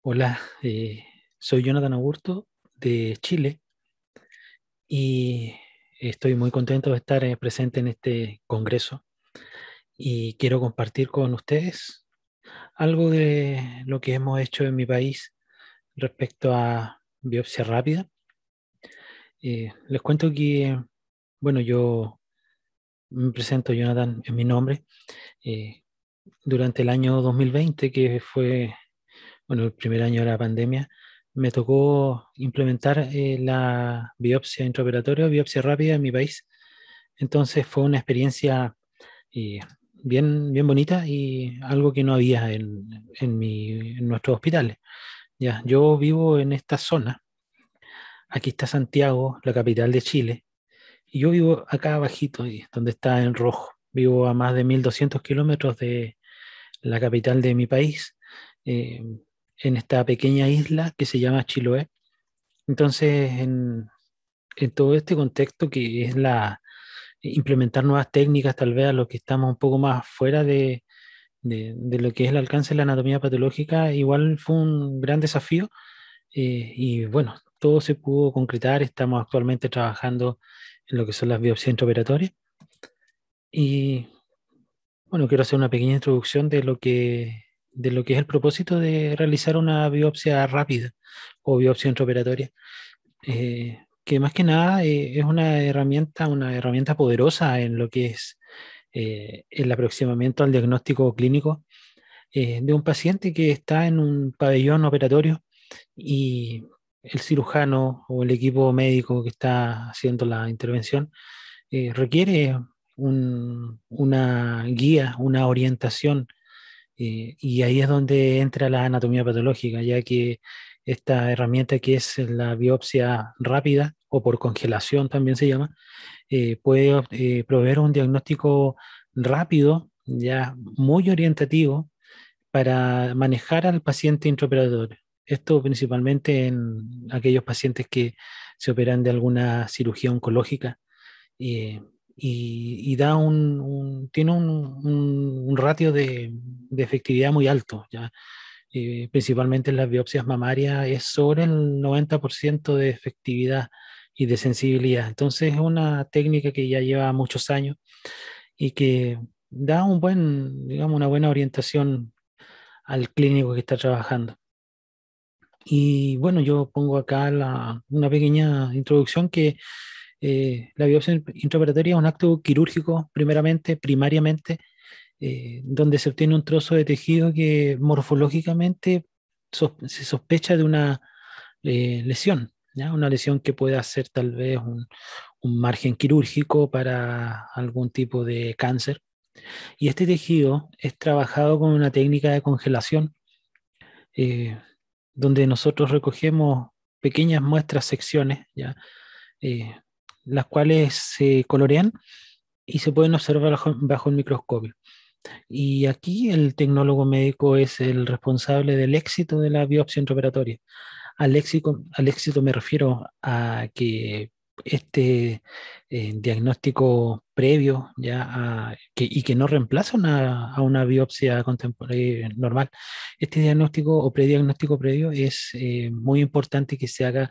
Hola, eh, soy Jonathan Augusto de Chile y estoy muy contento de estar eh, presente en este congreso y quiero compartir con ustedes algo de lo que hemos hecho en mi país respecto a biopsia rápida. Eh, les cuento que, bueno, yo me presento Jonathan en mi nombre. durante el año 2020, que fue bueno, el primer año de la pandemia, me tocó implementar eh, la biopsia intraoperatoria, biopsia rápida en mi país. Entonces fue una experiencia eh, bien, bien bonita y algo que no había en, en, mi, en nuestros hospitales. Ya, yo vivo en esta zona. Aquí está Santiago, la capital de Chile. Y yo vivo acá abajito, donde está en rojo. Vivo a más de 1.200 kilómetros de la capital de mi país. Eh, en esta pequeña isla que se llama Chiloé. Entonces, en, todo este contexto que es la implementar nuevas técnicas, tal vez a los que estamos un poco más fuera de, de, lo que es el alcance de la anatomía patológica, igual fue un gran desafío. Eh, y bueno, todo se pudo concretar. Estamos actualmente trabajando en lo que son las biopsias intraoperatorias. Y bueno, quiero hacer una pequeña introducción de lo que de lo que es el propósito de realizar una biopsia rápida o biopsia intraoperatoria, eh, que más que nada eh, es una herramienta, una herramienta poderosa en lo que es eh, el aproximamiento al diagnóstico clínico de un paciente que está en un pabellón operatorio y el cirujano o el equipo médico que está haciendo la intervención requiere una guía, una orientación eh, y ahí es donde entra la anatomía patológica, ya que esta herramienta que es la biopsia rápida o por congelación también se llama, eh, puede eh, proveer un diagnóstico rápido, ya muy orientativo, para manejar al paciente intraoperador. Esto principalmente en aquellos pacientes que se operan de alguna cirugía oncológica y, da un, tiene un, un, ratio de, de, efectividad muy alto. ¿ya? Eh, principalmente en las biopsias mamarias es sobre el 90% de efectividad y de sensibilidad. Entonces es una técnica que ya lleva muchos años y que da un buen, digamos, una buena orientación al clínico que está trabajando. Y bueno, yo pongo acá la, una pequeña introducción que eh, la biopsia intraoperatoria es un acto quirúrgico, primeramente, primariamente, eh, donde se obtiene un trozo de tejido que morfológicamente se sospecha de una eh, lesión, una lesión que pueda ser tal vez un, margen quirúrgico para algún tipo de cáncer. Y este tejido es trabajado con una técnica de congelación, donde nosotros recogemos pequeñas muestras, secciones, ¿ya? las cuales se colorean y se pueden observar bajo, el microscopio. Y aquí el tecnólogo médico es el responsable del éxito de la biopsia intraoperatoria. Al éxito, al éxito me refiero a que este eh, diagnóstico previo ya que, y que no reemplaza una, a una biopsia contemporánea eh, normal. Este diagnóstico o prediagnóstico previo es eh, muy importante que se haga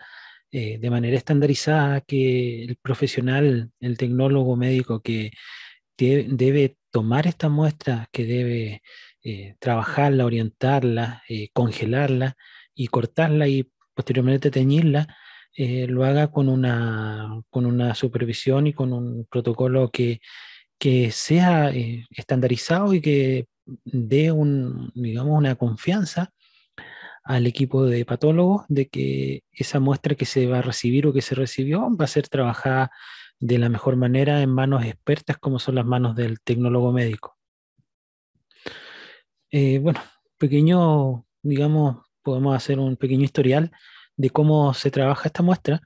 eh, de manera estandarizada que el profesional, el tecnólogo médico que debe tomar esta muestra, que debe eh, trabajarla, orientarla, eh, congelarla y cortarla y posteriormente teñirla, lo haga con una, supervisión y con un protocolo que, sea estandarizado y que dé una confianza al equipo de patólogos de que esa muestra que se va a recibir o que se recibió va a ser trabajada de la mejor manera en manos expertas como son las manos del tecnólogo médico. Eh, bueno, pequeño, digamos, podemos hacer un pequeño historial de cómo se trabaja esta muestra.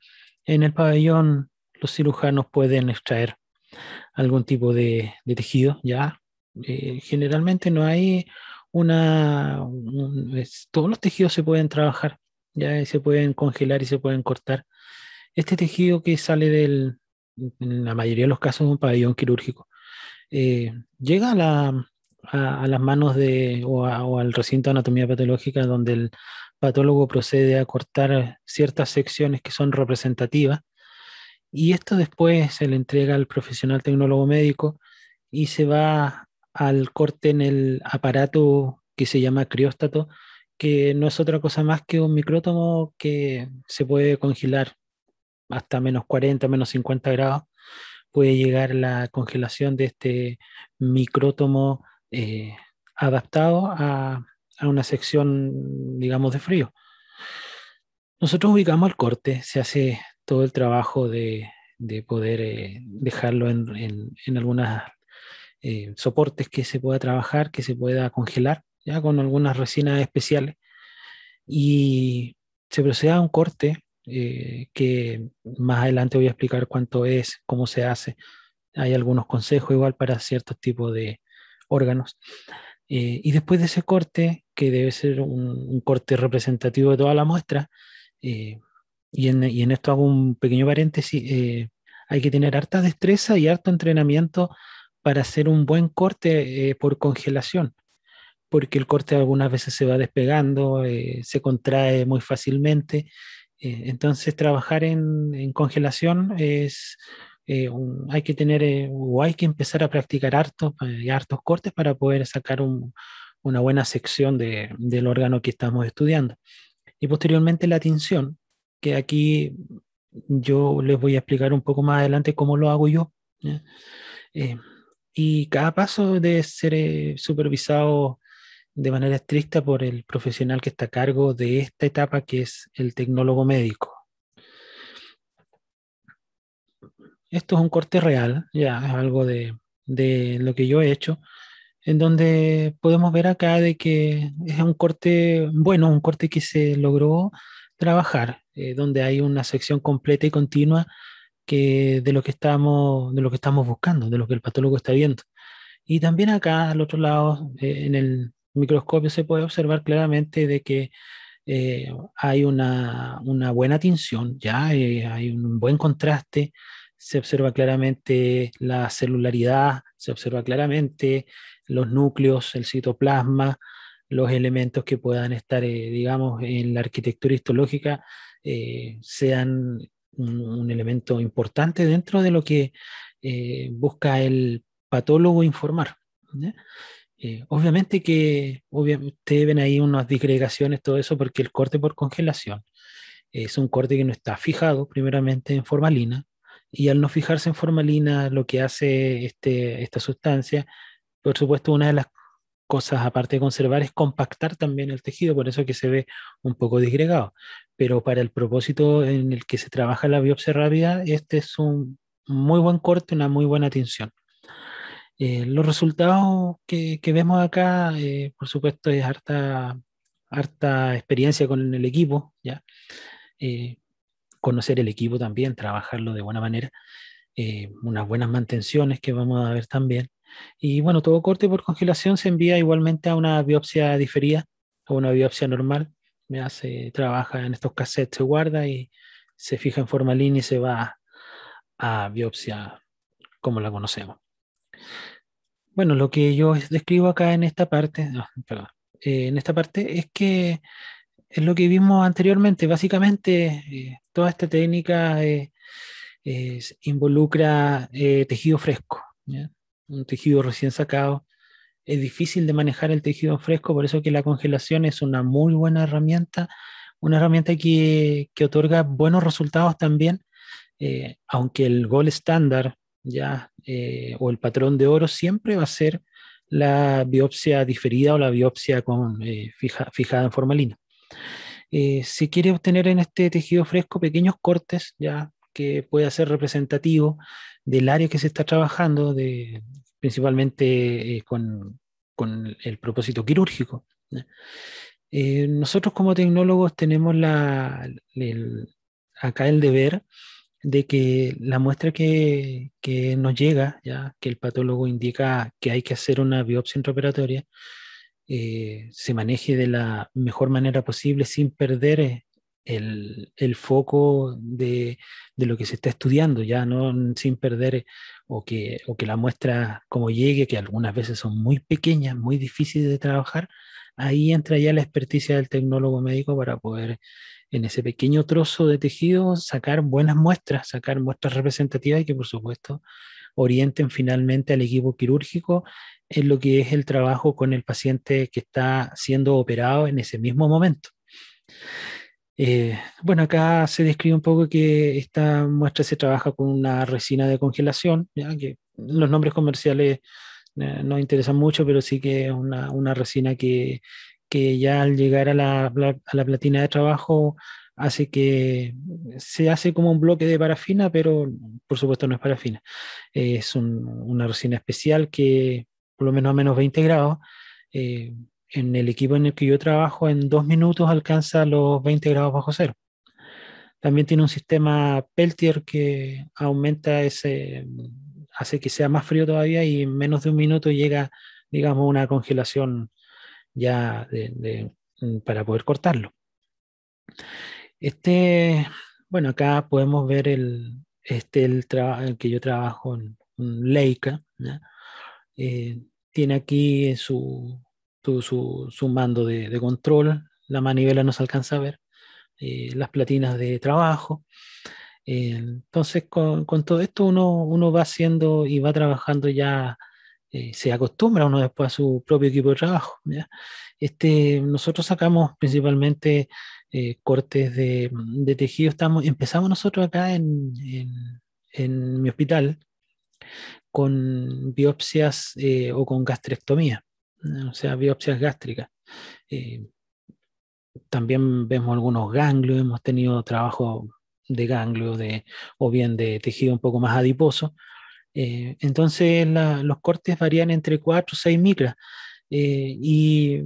En el pabellón los cirujanos pueden extraer algún tipo de, tejido, ya. Eh, generalmente no hay una, todos los tejidos se pueden trabajar, ya se pueden congelar y se pueden cortar. Este tejido que sale del, en la mayoría de los casos, de un pabellón quirúrgico, eh, llega a, las manos de, o, o, al recinto de anatomía patológica donde el patólogo procede a cortar ciertas secciones que son representativas y esto después se le entrega al profesional tecnólogo médico y se va al corte en el aparato que se llama crióstato, que no es otra cosa más que un micrótomo que se puede congelar hasta menos 40, menos 50 grados. Puede llegar la congelación de este micrótomo eh, adaptado a, una sección, digamos, de frío. Nosotros ubicamos el corte, se hace todo el trabajo de, poder eh, dejarlo en, en, en, algunas eh, soportes que se pueda trabajar, que se pueda congelar, ya con algunas resinas especiales. Y se procede a un corte eh, que más adelante voy a explicar cuánto es, cómo se hace. Hay algunos consejos igual para ciertos tipos de órganos. Eh, y después de ese corte, que debe ser un, corte representativo de toda la muestra, y, en, esto hago un pequeño paréntesis, hay que tener harta destreza y harto entrenamiento para hacer un buen corte eh, por congelación, porque el corte algunas veces se va despegando, eh, se contrae muy fácilmente. Eh, entonces, trabajar en, congelación es, eh, hay que tener o hay que empezar a practicar hartos, hartos cortes para poder sacar una buena sección del órgano que estamos estudiando. Y posteriormente la tinción, que aquí yo les voy a explicar un poco más adelante cómo lo hago yo. Eh, y cada paso debe ser eh, supervisado de manera estricta por el profesional que está a cargo de esta etapa, que es el tecnólogo médico. Esto es un corte real, ya es algo de, lo que yo he hecho, en donde podemos ver acá de que es un corte, bueno, un corte que se logró trabajar, eh, donde hay una sección completa y continua de, lo que estamos, de lo que estamos buscando, de lo que el patólogo está viendo. Y también acá, al otro lado, eh, en el microscopio se puede observar claramente de que eh, hay una, una, buena tinción, ya eh, hay un buen contraste, se observa claramente la celularidad, se observa claramente los núcleos, el citoplasma, los elementos que puedan estar, digamos, en la arquitectura histológica, sean un, elemento importante dentro de lo que eh, busca el patólogo informar. Eh, obviamente que obviamente, ustedes ven ahí unas disgregaciones, todo eso, porque el corte por congelación eh, es un corte que no está fijado primeramente en formalina y al no fijarse en formalina lo que hace este, esta sustancia, por supuesto, una de las cosas, aparte de conservar, es compactar también el tejido, por eso que se ve un poco disgregado. Pero para el propósito en el que se trabaja la biopsia rápida, este es un muy buen corte, una muy buena atención. Eh, los resultados que, vemos acá, eh, por supuesto, es harta, experiencia con el equipo, ¿ya? Eh, conocer el equipo también, trabajarlo de buena manera. Eh, unas buenas mantenciones que vamos a ver también. Y bueno, todo corte por congelación se envía igualmente a una biopsia diferida o una biopsia normal. me hace trabaja en estos cassettes, se guarda y se fija en forma formalina y se va a, biopsia como la conocemos. Bueno, lo que yo describo acá en esta parte, eh, en esta parte es que es lo que vimos anteriormente. Básicamente, eh, toda esta técnica eh, involucra eh, tejido fresco, un tejido recién sacado. Es difícil de manejar el tejido fresco, por eso que la congelación es una muy buena herramienta, una herramienta que, otorga buenos resultados también, eh, aunque el gol estándar ya eh, o el patrón de oro siempre va a ser la biopsia diferida o la biopsia con, fijada en formalina. si quiere obtener en este tejido fresco pequeños cortes, ya que pueda ser representativo del área que se está trabajando, principalmente eh, con, el propósito quirúrgico. Eh, nosotros como tecnólogos tenemos la, acá el deber de que la muestra que, que, nos llega, ya que el patólogo indica que hay que hacer una biopsia intraoperatoria, eh, se maneje de la mejor manera posible sin perder el, foco de, lo que se está estudiando, ya no sin perder o que, o que la muestra como llegue, que algunas veces son muy pequeñas, muy difíciles de trabajar, ahí entra ya la experticia del tecnólogo médico para poder en ese pequeño trozo de tejido sacar buenas muestras, sacar muestras representativas y que por supuesto orienten finalmente al equipo quirúrgico en lo que es el trabajo con el paciente que está siendo operado en ese mismo momento. Eh, bueno, acá se describe un poco que esta muestra se trabaja con una resina de congelación, ¿ya? que los nombres comerciales eh, no interesan mucho, pero sí que es una, resina que, que, ya al llegar a la, a la platina de trabajo hace que se hace como un bloque de parafina, pero por supuesto no es parafina. Es una resina especial que por lo menos a menos 20 grados eh, en el equipo en el que yo trabajo, en dos minutos alcanza los 20 grados bajo cero. También tiene un sistema Peltier que aumenta ese, hace que sea más frío todavía y en menos de un minuto llega, digamos, una congelación ya de, mm, para poder cortarlo. Este, bueno, acá podemos ver el, este, el, el que yo trabajo en, Leica. Eh, tiene aquí su, Tuvo su, mando de, control, la manivela no se alcanza a ver, eh, las platinas de trabajo. Eh, entonces, con, todo esto uno, uno va haciendo y va trabajando ya, eh, se acostumbra uno después a su propio equipo de trabajo. Este, nosotros sacamos principalmente cortes de, tejido, estamos, empezamos nosotros acá en mi hospital con biopsias o con gastrectomía Ah, o sea, biopsias gástricas. Eh, también vemos algunos ganglios, hemos tenido trabajo de ganglios de, o bien de tejido un poco más adiposo. Eh, entonces los cortes varían entre 4 o 6 micras. Eh, y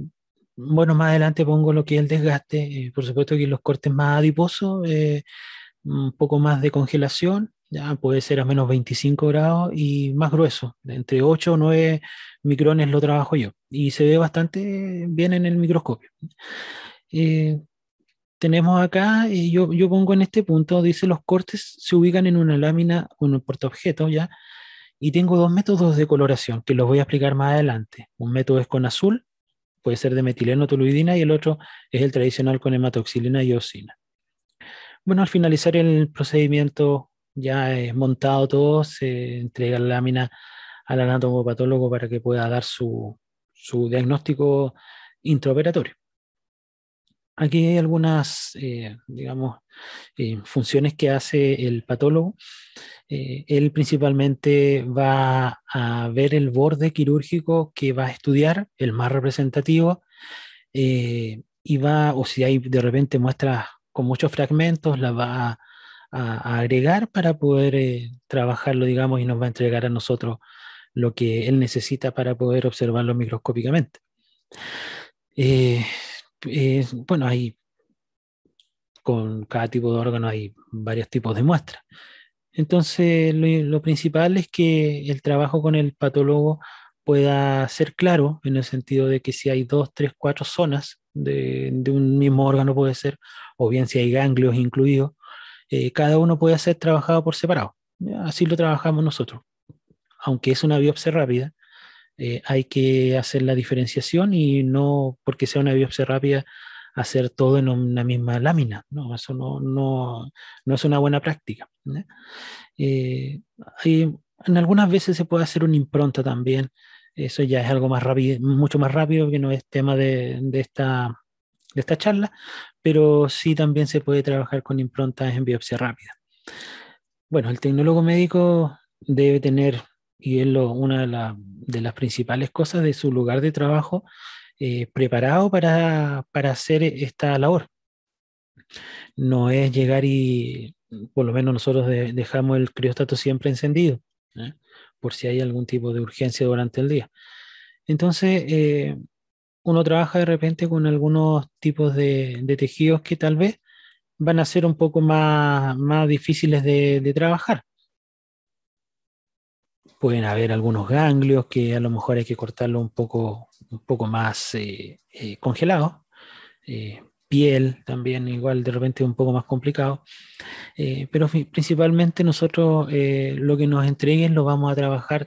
bueno, más adelante pongo lo que es el desgaste. por supuesto que los cortes más adiposos, un poco más de congelación, ya puede ser a menos 25 grados y más grueso, entre 8 o 9 micrones lo trabajo yo y se ve bastante bien en el microscopio. Eh, tenemos acá, eh, yo, pongo en este punto, dice los cortes se ubican en una lámina en un portaobjeto ya, y tengo dos métodos de coloración que los voy a explicar más adelante. Un método es con azul, puede ser de metileno toluidina, y el otro es el tradicional con hematoxilina y eosina. Bueno, al finalizar el procedimiento ya es montado todo, se entrega la lámina al anatomopatólogo para que pueda dar su, su diagnóstico intraoperatorio. Aquí hay algunas, eh, digamos, eh, funciones que hace el patólogo. Eh, él principalmente va a ver el borde quirúrgico que va a estudiar, el más representativo, y va, o si hay de repente muestras con muchos fragmentos, las va a, a agregar para poder trabajarlo, digamos, y nos va a entregar a nosotros lo que él necesita para poder observarlo microscópicamente. Eh, bueno, hay con cada tipo de órgano hay varios tipos de muestras. Entonces, lo, principal es que el trabajo con el patólogo pueda ser claro en el sentido de que si hay dos, tres, cuatro zonas de, un mismo órgano puede ser, o bien si hay ganglios incluidos, eh, cada uno puede ser trabajado por separado. Así lo trabajamos nosotros aunque es una biopsia rápida, eh, hay que hacer la diferenciación y no porque sea una biopsia rápida hacer todo en una misma lámina. No, eso no, es una buena práctica. Eh, en algunas veces se puede hacer una impronta también. Eso ya es algo más rápido, mucho más rápido que no es tema de, esta, de esta charla, pero sí también se puede trabajar con improntas en biopsia rápida. Bueno, el tecnólogo médico debe tener y es una de, las principales cosas de su lugar de trabajo, eh, preparado para, para, hacer esta labor. No es llegar y, por lo menos nosotros dejamos el criostato siempre encendido, ¿eh? por si hay algún tipo de urgencia durante el día. Entonces, eh, uno trabaja de repente con algunos tipos de, tejidos que tal vez van a ser un poco más, más difíciles de trabajar pueden haber algunos ganglios que a lo mejor hay que cortarlo un poco, un poco más eh, eh, congelado. Eh, piel también igual de repente un poco más complicado. pero principalmente nosotros lo que nos entreguen lo vamos a trabajar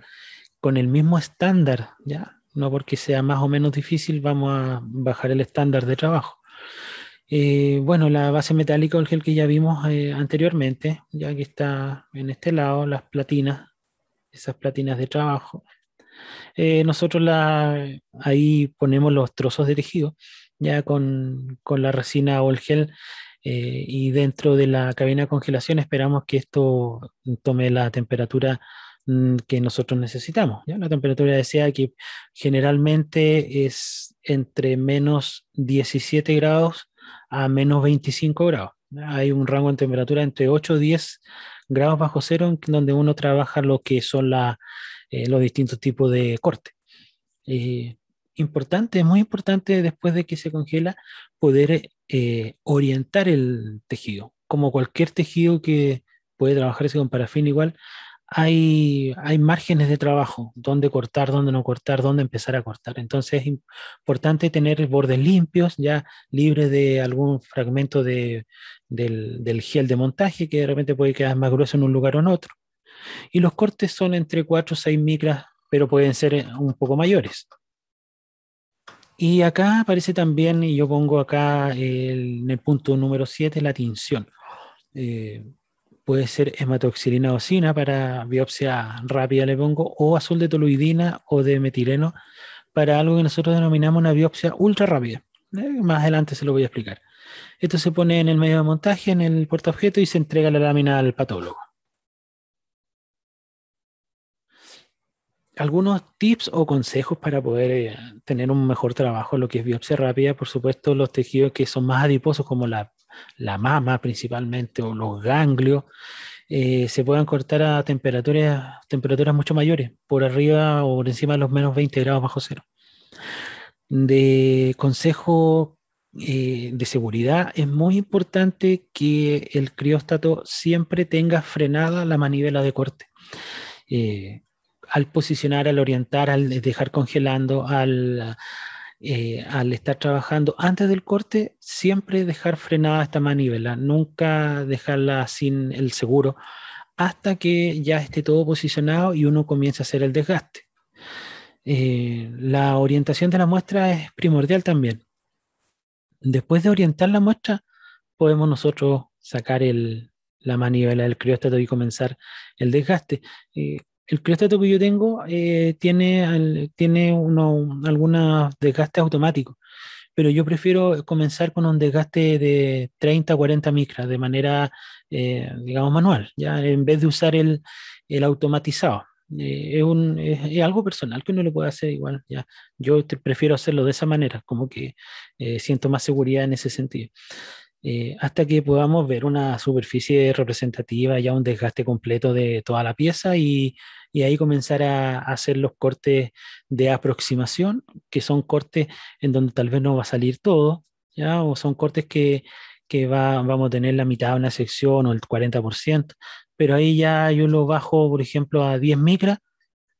con el mismo estándar, ¿ya? No porque sea más o menos difícil vamos a bajar el estándar de trabajo. bueno, la base metálica el que ya vimos anteriormente, ya que está en este lado, las platinas, esas platinas de trabajo. Eh, nosotros ahí ponemos los trozos de tejido ya con, la resina o el gel eh, y dentro de la cabina de congelación esperamos que esto tome la temperatura mm, que nosotros necesitamos. La temperatura deseada que generalmente es entre menos 17 grados a menos 25 grados. Hay un rango en temperatura entre 8 y 10 grados bajo cero, donde uno trabaja lo que son eh, los distintos tipos de corte. Eh, importante, muy importante después de que se congela poder eh, orientar el tejido. Como cualquier tejido que puede trabajarse con parafina igual, hay, hay márgenes de trabajo, dónde cortar, dónde no cortar, dónde empezar a cortar. Entonces es importante tener bordes limpios, ya libres de algún fragmento de, del, del, gel de montaje que de repente puede quedar más grueso en un lugar o en otro. Y los cortes son entre 4 o 6 micras, pero pueden ser eh, un poco mayores. Y acá aparece también, y yo pongo acá el, en el punto número 7, la tinción. Eh, puede ser hematoxilina sina para biopsia rápida, le pongo, o azul de toluidina o de metileno para algo que nosotros denominamos una biopsia ultra rápida. Eh, más adelante se lo voy a explicar. Esto se pone en el medio de montaje, en el portaobjeto y se entrega la lámina al patólogo. algunos tips o consejos para poder eh, tener un mejor trabajo en lo que es biopsia rápida. Por supuesto, los tejidos que son más adiposos, como la la mama principalmente o los ganglios, eh, se puedan cortar a temperaturas, temperaturas mucho mayores, por arriba o por encima de los menos 20 grados bajo cero. De consejo eh, de seguridad, es muy importante que el crióstato siempre tenga frenada la manivela de corte. Eh, al posicionar, al orientar, al dejar congelando, al eh, al estar trabajando antes del corte, siempre dejar frenada esta manivela, nunca dejarla sin el seguro, hasta que ya esté todo posicionado y uno comience a hacer el desgaste. Eh, la orientación de la muestra es primordial también. Después de orientar la muestra, podemos nosotros sacar la manivela del crióstato y comenzar el desgaste. Eh, el crédito que yo tengo eh, tiene, tiene algunos desgastes automáticos, pero yo prefiero comenzar con un desgaste de 30, 40 micras de manera, eh, digamos, manual, ya en vez de usar el, automatizado. Eh, es, un, algo personal que uno le puede hacer igual. Ya. Yo prefiero hacerlo de esa manera, como que siento más seguridad en ese sentido. hasta que podamos ver una superficie representativa, ya un desgaste completo de toda la pieza y y ahí comenzar a, hacer los cortes de aproximación, que son cortes en donde tal vez no va a salir todo, ¿ya? o son cortes que, que va, vamos a tener la mitad de una sección o el 40%, pero ahí ya yo lo bajo, por ejemplo, a 10 micras,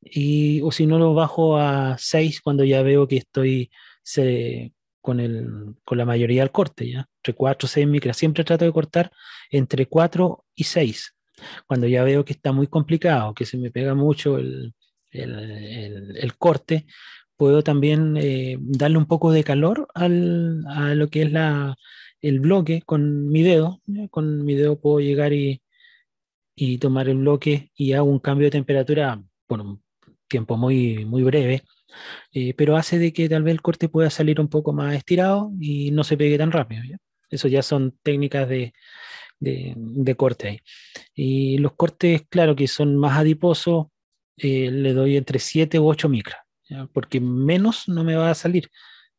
y, o si no lo bajo a 6 cuando ya veo que estoy se, con, el, con la mayoría del corte, ¿ya? entre 4 y 6 micras. Siempre trato de cortar entre 4 y 6, cuando ya veo que está muy complicado, que se me pega mucho el, el, corte, puedo también eh, darle un poco de calor al, a lo que es la, el bloque con mi dedo. Con mi dedo puedo llegar y, y tomar el bloque y hago un cambio de temperatura por un tiempo muy, muy breve, eh, pero hace de que tal vez el corte pueda salir un poco más estirado y no se pegue tan rápido. Eso ya son técnicas de, de, corte ahí. Y los cortes, claro, que son más adiposos, eh, le doy entre 7 u 8 micras, porque menos no me va a salir,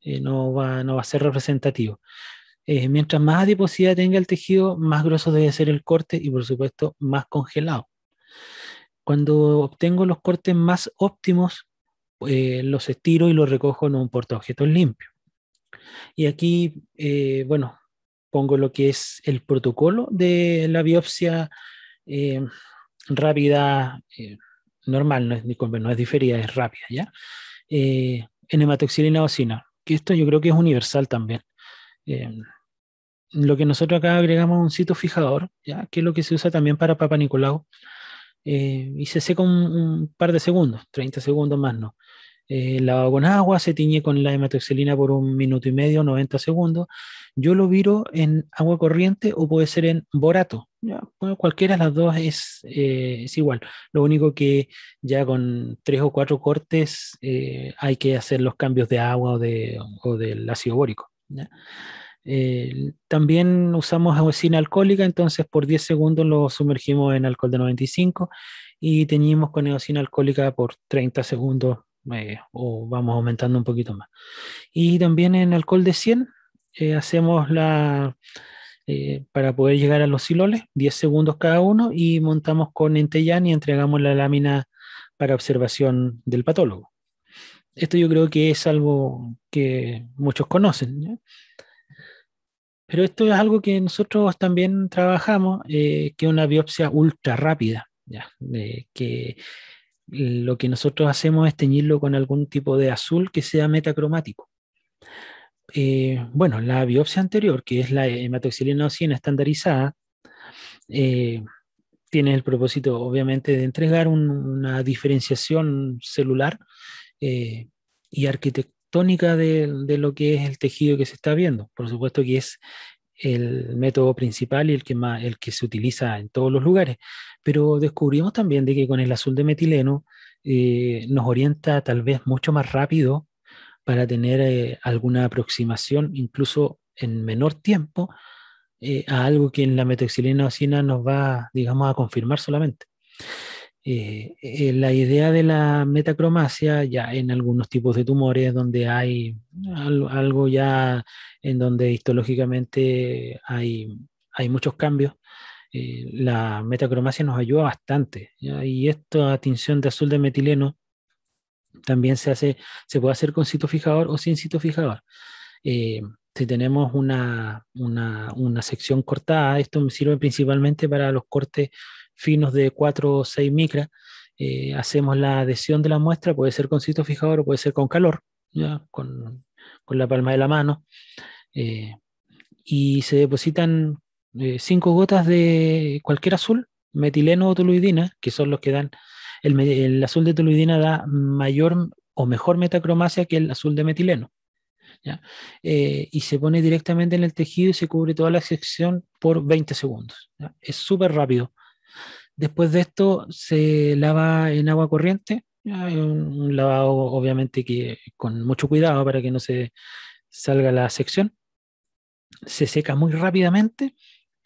eh, no, va, no va a ser representativo. Eh, mientras más adiposidad tenga el tejido, más grueso debe ser el corte y por supuesto más congelado. Cuando obtengo los cortes más óptimos, los estiro y los recojo en un portaobjetos limpio. Y aquí, bueno, pongo lo que es el protocolo de la biopsia eh, rápida eh, normal, no es, diferida, es rápida, ¿ya? Eh, en hematoxilina ocina, que esto yo creo que es universal también. Em, lo que nosotros acá agregamos un cito fijador, ¿ya? que es lo que se usa también para Papa Nicolau, y se seca un, un, par de segundos, 30 segundos más no. lavado con agua, se tiñe con la hematoxilina por un minuto y medio, 90 segundos, yo lo viro en agua corriente o puede ser en borato. cualquiera de las dos es, eh, es, igual. Lo único que ya con tres o cuatro cortes eh, hay que hacer los cambios de agua o, de, o del ácido bórico. Eh, también usamos agua alcohólica, entonces por 10 segundos lo sumergimos en alcohol de 95 y teñimos con eosina alcohólica por 30 segundos o vamos aumentando un poquito más. Y también en alcohol de 100 eh, hacemos la, eh, para poder llegar a los siloles, 10 segundos cada uno, y montamos con Entellán y entregamos la lámina para observación del patólogo. Esto yo creo que es algo que muchos conocen. Pero esto es algo que nosotros también trabajamos, eh, que una biopsia ultra rápida, ¿ya? que lo que nosotros hacemos es teñirlo con algún tipo de azul que sea metacromático. Eh, bueno, la biopsia anterior, que es la hematoxilina estandarizada, eh, tiene el propósito, obviamente, de entregar una diferenciación celular eh, y arquitectónica de, de, lo que es el tejido que se está viendo. Por supuesto que es el método principal y el que, más, el que se utiliza en todos los lugares. Pero descubrimos también de que con el azul de metileno nos orienta tal vez mucho más rápido para tener eh, alguna aproximación, incluso en menor tiempo, eh, a algo que en la metoxilina ocina nos va, digamos, a confirmar solamente. Eh, la idea de la metacromasia ya en algunos tipos de tumores donde hay algo, ya en donde histológicamente hay, hay muchos cambios, la metacromasia nos ayuda bastante. Y esta tinción de azul de metileno también se hace, se puede hacer con citofijador fijador o sin citofijador fijador. Eh, si tenemos una, una, sección cortada, esto me sirve principalmente para los cortes finos de 4 o 6 micras. Eh, hacemos la adhesión de la muestra, puede ser con citofijador fijador o puede ser con calor, Con, la palma de la mano. Eh, y se depositan 5 gotas de cualquier azul, metileno o toluidina, que son los que dan el, azul de toluidina da mayor o mejor metacromasia que el azul de metileno. ¿ya? Eh, y se pone directamente en el tejido y se cubre toda la sección por 20 segundos. Es súper rápido. Después de esto se lava en agua corriente, Un, lavado obviamente que con mucho cuidado para que no se salga la sección. Se seca muy rápidamente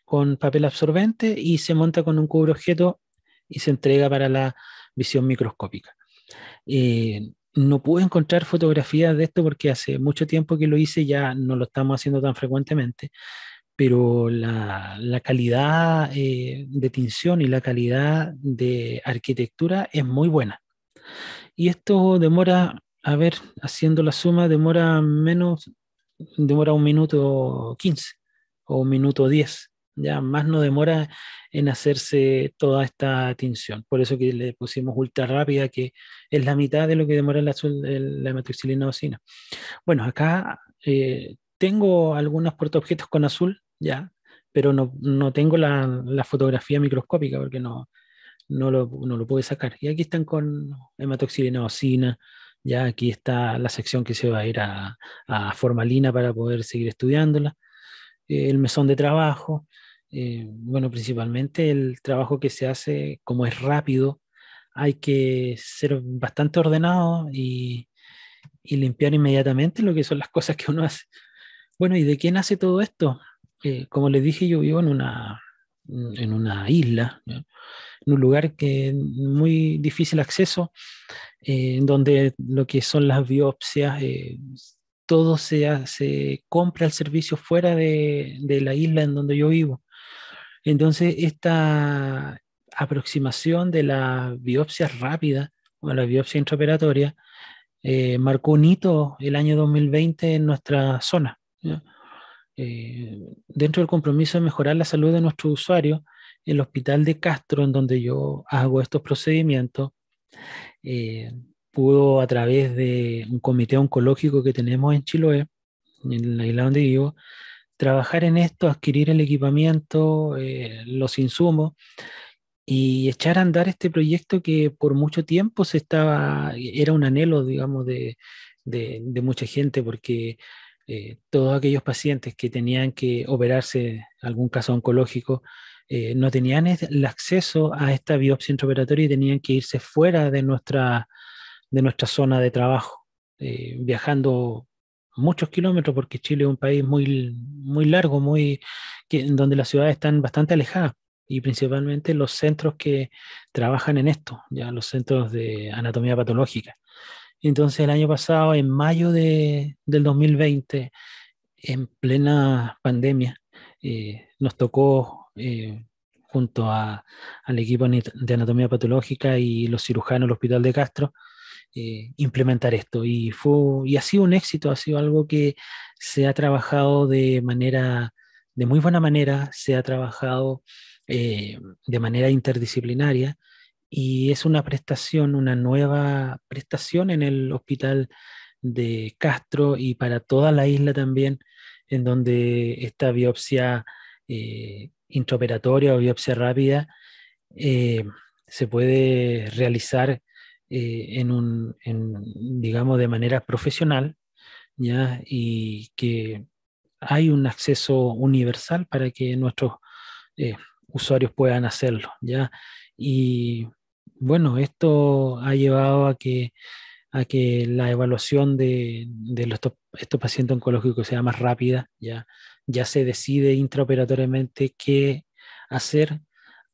con papel absorbente y se monta con un cubre objeto y se entrega para la visión microscópica. Eh, no pude encontrar fotografías de esto porque hace mucho tiempo que lo hice, ya no lo estamos haciendo tan frecuentemente, pero la, calidad eh, de tinción y la calidad de arquitectura es muy buena. Y esto demora, a ver, haciendo la suma, demora menos, demora un minuto 15 o un minuto 10 ya más no demora en hacerse toda esta tinción. Por eso que le pusimos ultra rápida, que es la mitad de lo que demora la hematoxilina ocina. Bueno, acá eh, tengo algunos portaobjetos con azul, ya, pero no, tengo la, fotografía microscópica porque no, lo, no pude sacar. Y aquí están con hematoxilina ocina, ya aquí está la sección que se va a ir a formalina para poder seguir estudiándola, el mesón de trabajo, eh, bueno, principalmente el trabajo que se hace, como es rápido, hay que ser bastante ordenado y, limpiar inmediatamente lo que son las cosas que uno hace. Bueno, ¿y de quién hace todo esto? Eh, como les dije, yo vivo en una, isla, en un lugar que muy difícil acceso, eh, donde lo que son las biopsias, eh, todo se, compra el servicio fuera de, la isla en donde yo vivo. Entonces, esta aproximación de la biopsia rápida o la biopsia intraoperatoria eh, marcó un hito el año 2020 en nuestra zona. Eh, dentro del compromiso de mejorar la salud de nuestros usuarios, el hospital de Castro, en donde yo hago estos procedimientos, eh, pudo a través de un comité oncológico que tenemos en Chiloé, en la isla donde vivo, trabajar en esto, adquirir el equipamiento, eh, los insumos y echar a andar este proyecto que por mucho tiempo se estaba, era un anhelo, digamos, de, de, mucha gente, porque eh, todos aquellos pacientes que tenían que operarse algún caso oncológico, eh, no tenían el acceso a esta biopsia intraoperatoria y tenían que irse fuera de nuestra, de nuestra zona de trabajo, viajando muchos kilómetros, porque Chile es un país muy, largo, muy, donde las ciudades están bastante alejadas y principalmente los centros que trabajan en esto, ya los centros de anatomía patológica. Entonces el año pasado, en mayo de, del 2020, en plena pandemia, eh, nos tocó eh, junto a, al equipo de anatomía patológica y los cirujanos del Hospital de Castro, eh, implementar esto. Y, fue, y ha sido un éxito, ha sido algo que se ha trabajado de manera, de muy buena manera, se ha trabajado eh, de manera interdisciplinaria y es una prestación, una nueva prestación en el hospital de Castro y para toda la isla también, en donde esta biopsia eh, intraoperatoria o biopsia rápida eh, se puede realizar eh, en un, digamos, de manera profesional, ¿ya? y que hay un acceso universal para que nuestros eh, usuarios puedan hacerlo. ¿ya? Y bueno, esto ha llevado a que, a que la evaluación de, de estos pacientes oncológicos sea más rápida, ya, ya se decide intraoperatoriamente qué hacer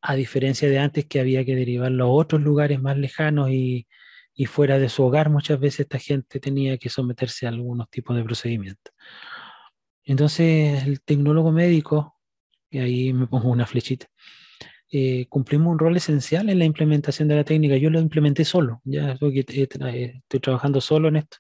a diferencia de antes que había que derivarlo a otros lugares más lejanos y, y fuera de su hogar, muchas veces esta gente tenía que someterse a algunos tipos de procedimientos. Entonces, el tecnólogo médico, y ahí me pongo una flechita, eh, cumplimos un rol esencial en la implementación de la técnica. Yo lo implementé solo, ya eh, estoy, trabajando solo en esto.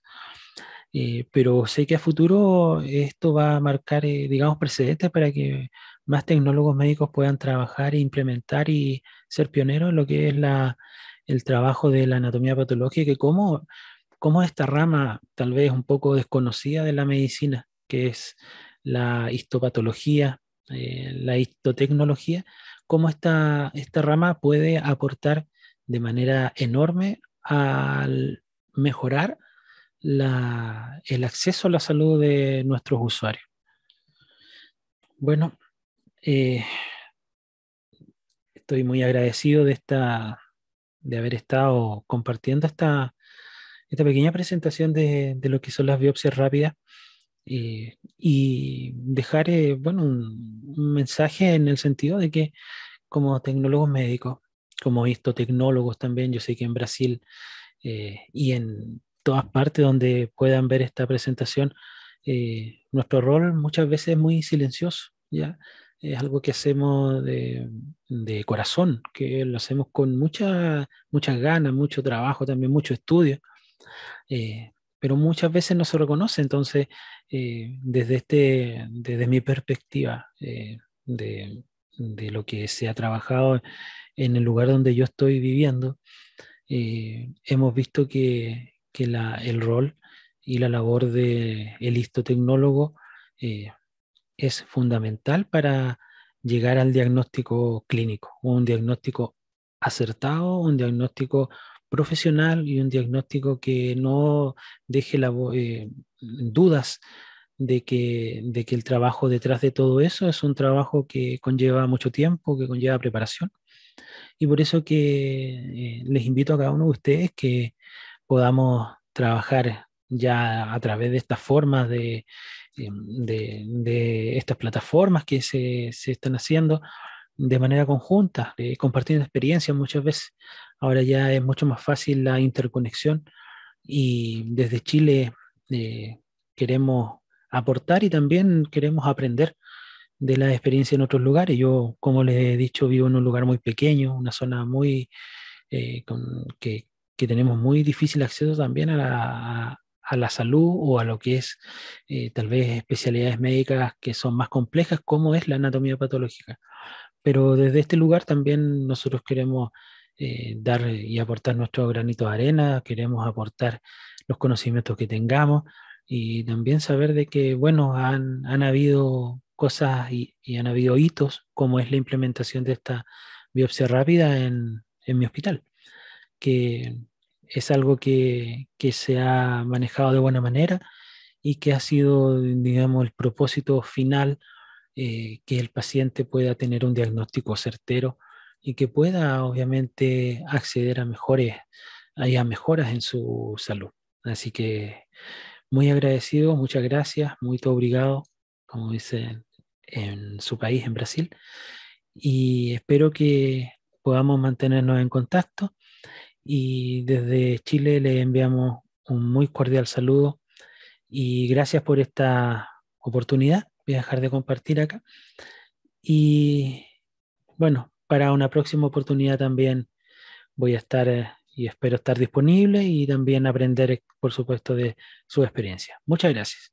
Eh, pero sé que a futuro esto va a marcar, digamos, precedentes para que más tecnólogos médicos puedan trabajar e implementar y ser pioneros en lo que es el trabajo de la anatomía patológica y cómo, cómo esta rama tal vez un poco desconocida de la medicina, que es la histopatología, eh, la histotecnología, cómo esta, esta rama puede aportar de manera enorme al mejorar el acceso a la salud de nuestros usuarios. Bueno, eh, estoy muy agradecido de esta de haber estado compartiendo esta, esta pequeña presentación de, de lo que son las biopsias rápidas eh, y dejar eh, bueno, un, mensaje en el sentido de que como tecnólogos médicos, como tecnólogos también, yo sé que en Brasil y en todas partes donde puedan ver esta presentación, nuestro rol muchas veces es muy silencioso, ¿ya? es algo que hacemos de, de, corazón, que lo hacemos con mucha, muchas ganas, mucho trabajo, también mucho estudio, eh, pero muchas veces no se reconoce. Entonces, eh, desde, este, desde mi perspectiva eh, de, de, lo que se ha trabajado en el lugar donde yo estoy viviendo, hemos visto que, que la, el rol y la labor del el histotecnólogo eh, es fundamental para llegar al diagnóstico clínico, un diagnóstico acertado, un diagnóstico profesional y un diagnóstico que no deje eh, dudas de que, el trabajo detrás de todo eso es un trabajo que conlleva mucho tiempo, que conlleva preparación. Y por eso que eh, les invito a cada uno de ustedes que podamos trabajar ya a través de estas formas eh, de, de, estas plataformas que se, se, están haciendo de manera conjunta, eh, compartiendo experiencias muchas veces. Ahora ya es mucho más fácil la interconexión y desde Chile eh, queremos aportar y también queremos aprender de la experiencia en otros lugares. Yo, como les he dicho, vivo en un lugar muy pequeño, una zona muy que, que tenemos muy difícil acceso también a, la, a la salud o a lo que es eh, tal vez especialidades médicas que son más complejas, como es la anatomía patológica. Pero desde este lugar también nosotros queremos eh, dar y aportar nuestro granito de arena, queremos aportar los conocimientos que tengamos y también saber de que, bueno, han, habido cosas y, han habido hitos, como es la implementación de esta biopsia rápida en, en mi hospital, que es algo que, se ha manejado de buena manera y que ha sido, digamos, el propósito final, eh, que el paciente pueda tener un diagnóstico certero y que pueda, obviamente, acceder a mejores a mejoras en su salud. Así que muy agradecido, muchas gracias, muy obrigado, como dicen en su país, en Brasil, y espero que podamos mantenernos en contacto y desde Chile le enviamos un muy cordial saludo y gracias por esta oportunidad. Voy a dejar de compartir acá. Y bueno, para una próxima oportunidad también voy a estar eh, y espero estar disponible y también aprender, por supuesto, de su experiencia. Muchas gracias.